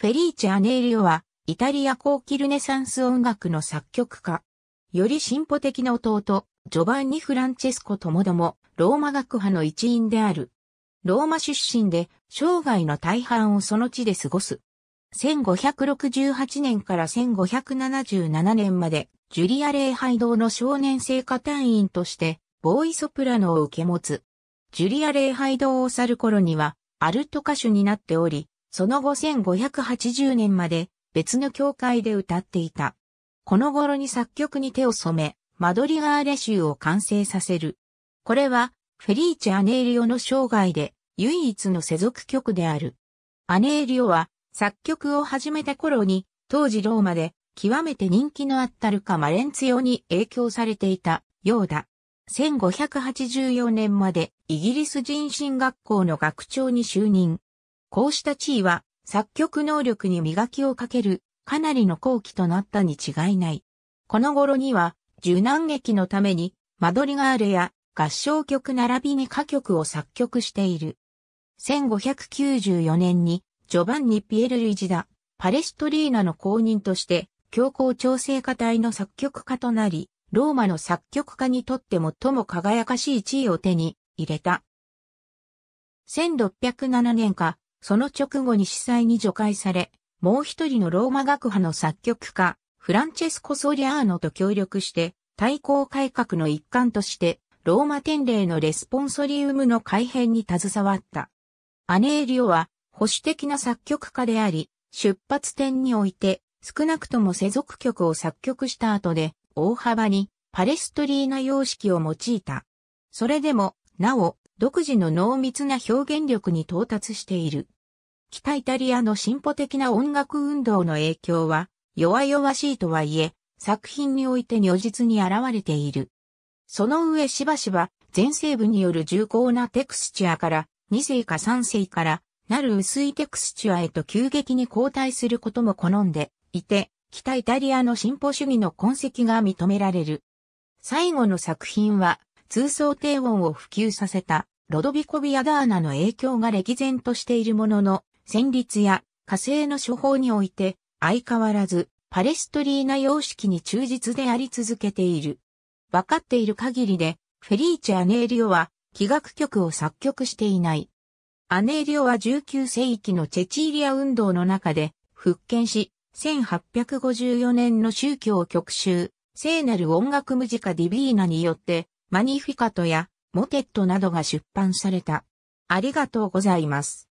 フェリーチェ・アネーリオは、イタリア高期ルネサンス音楽の作曲家。より進歩的な弟、ジョバンニ・フランチェスコともども、ローマ学派の一員である。ローマ出身で、生涯の大半をその地で過ごす。1568年から1577年まで、ジュリア礼拝堂の少年聖歌隊員として、ボーイソプラノを受け持つ。ジュリア礼拝堂を去る頃には、アルト歌手になっており、その後1580年まで別の教会で歌っていた。この頃に作曲に手を染め、マドリガーレ集を完成させる。これは、フェリーチェ・アネーリオの生涯で唯一の世俗曲である。アネーリオは作曲を始めた頃に、当時ローマで極めて人気のあったルカ・マレンツヨに影響されていたようだ。1584年までイギリス人進学校の学長に就任。こうした地位は作曲能力に磨きをかけるかなりの後期となったに違いない。この頃には受難劇のためにマドリガールや合唱曲並びに歌曲を作曲している。1594年にジョバンニ・ピエル・ルイジダ・パレストリーナの公認として教皇調整課隊の作曲家となり、ローマの作曲家にとって最も輝かしい地位を手に入れた。1607年かその直後に司祭に除外され、もう一人のローマ学派の作曲家、フランチェスコ・ソリアーノと協力して、対抗改革の一環として、ローマ天霊のレスポンソリウムの改変に携わった。アネーリオは保守的な作曲家であり、出発点において少なくとも世俗曲を作曲した後で大幅にパレストリーナ様式を用いた。それでも、なお、独自の濃密な表現力に到達している。北イタリアの進歩的な音楽運動の影響は、弱々しいとはいえ、作品において如実に現れている。その上しばしば、前世部による重厚なテクスチュアから、2世か3世から、なる薄いテクスチュアへと急激に後退することも好んでいて、北イタリアの進歩主義の痕跡が認められる。最後の作品は、通奏低音を普及させたロドビコ・ビアダーナの影響が歴然としているものの、旋律や火星の処方において相変わらずパレストリーナ様式に忠実であり続けている。わかっている限りで、フェリーチェ・アネーリオは、器楽曲を作曲していない。アネーリオは19世紀のチェチーリア運動の中で、復権し、1854年の宗教曲集、聖なる音楽ムジカ・ディビーナによって、マニフィカトやモテットなどが出版された。ありがとうございます。